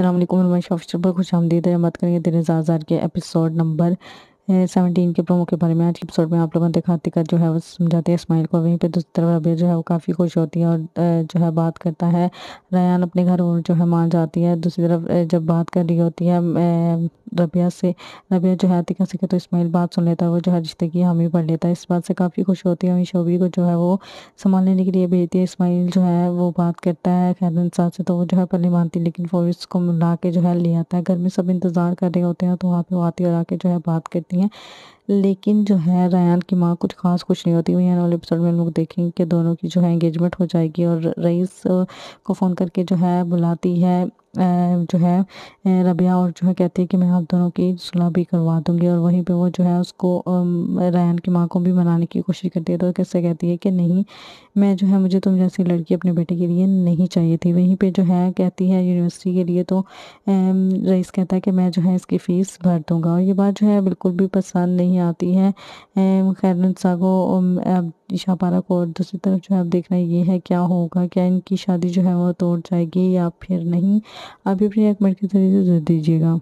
अल्लाम ऑफिसर पर खुश आमदीद है बात करेंगे तेरे हज़ार के एपिसोड नंबर सेवनटीन के प्रोमो के बारे में आज के एपिसोड में आप लोगों ने देखा का जो है वो समझाते हैं इस्माइल को वहीं पे दूसरी तरफ अबीर जो है वो काफ़ी खुश होती है और जो है बात करता है रयान अपने घर जो है मान जाती है दूसरी तरफ जब बात कर रही होती है रबिया से रबिया जो है आतिका से तो इस्माइल बात सुन लेता है वो जो है रिश्ते की हामी पढ़ लेता है इस बात से काफ़ी खुश होती है वहीं शोबी को जो है वो संभाल लेने के लिए भेजती है इस्माइल जो है वो बात करता है खैरन साहब से तो वो जो है पहले मानती लेकिन वो को मिला के जो है ले आता है घर में सब इंतज़ार कर रहे होते हैं तो वहाँ पर वो आती और आके जो है बात करती हैं लेकिन जो है रयान की माँ कुछ खास कुछ नहीं होती हुई आने वाले एपिसोड में हम लोग देखेंगे कि दोनों की जो है एंगेजमेंट हो जाएगी और रईस को फ़ोन करके जो है बुलाती है जो है रबिया और जो है कहती है कि मैं आप दोनों की सुलह भी करवा दूंगी और वहीं पे वो जो है उसको रैन की माँ को भी मनाने की कोशिश करती है तो किससे कहती है कि नहीं मैं जो है मुझे तुम जैसी लड़की अपने बेटे के लिए नहीं चाहिए थी वहीं पे जो है कहती है यूनिवर्सिटी के लिए तो रईस कहता है कि मैं जो है इसकी फ़ीस भर दूँगा और ये बात जो है बिल्कुल भी पसंद नहीं नहीं आती है खैर सागो ईशा पारक और दूसरी तरफ जो है अब देखना ये है क्या होगा क्या इनकी शादी जो है वो तोड़ जाएगी या फिर नहीं आप भी अपनी एक मिनट के जरिए दे दीजिएगा